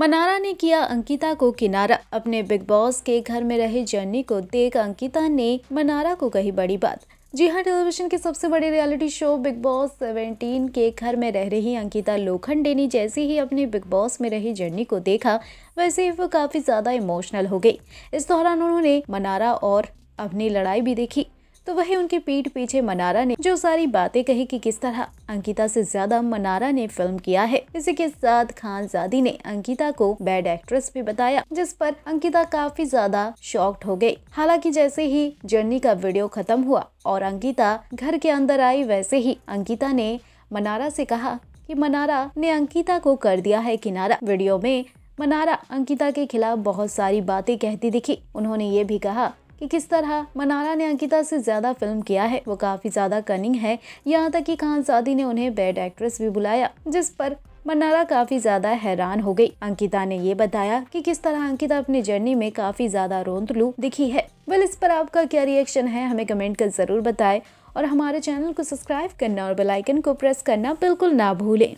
मनारा ने किया अंकिता को किनारा अपने बिग बॉस के घर में रहे जर्नी को देख अंकिता ने मनारा को कही बड़ी बात जी हाँ टेलीविजन के सबसे बड़े रियलिटी शो बिग बॉस 17 के घर में रह रही अंकिता लोखंडे ने जैसे ही अपने बिग बॉस में रही जर्नी को देखा वैसे ही वो काफ़ी ज़्यादा इमोशनल हो गई इस दौरान उन्होंने मनारा और अपनी लड़ाई भी देखी तो वही उनके पीठ पीछे मनारा ने जो सारी बातें कही कि किस तरह अंकिता से ज्यादा मनारा ने फिल्म किया है इसी के साथ खान जादी ने अंकिता को बैड एक्ट्रेस भी बताया जिस पर अंकिता काफी ज्यादा शॉक्ड हो गई हालांकि जैसे ही जर्नी का वीडियो खत्म हुआ और अंकिता घर के अंदर आई वैसे ही अंकिता ने मनारा से कहा की मनारा ने अंकिता को कर दिया है किनारा वीडियो में मनारा अंकिता के खिलाफ बहुत सारी बातें कहती दिखी उन्होंने ये भी कहा कि किस तरह मनारा ने अंकिता से ज़्यादा फिल्म किया है वो काफ़ी ज़्यादा कनिंग है यहाँ तक कि सादी ने उन्हें बेड एक्ट्रेस भी बुलाया जिस पर मनारा काफ़ी ज़्यादा हैरान हो गई अंकिता ने ये बताया कि किस तरह अंकिता अपनी जर्नी में काफ़ी ज़्यादा रोंदलू दिखी है वेल इस पर आपका क्या रिएक्शन है हमें कमेंट कर ज़रूर बताए और हमारे चैनल को सब्सक्राइब करना और बेलाइकन को प्रेस करना बिल्कुल ना भूलें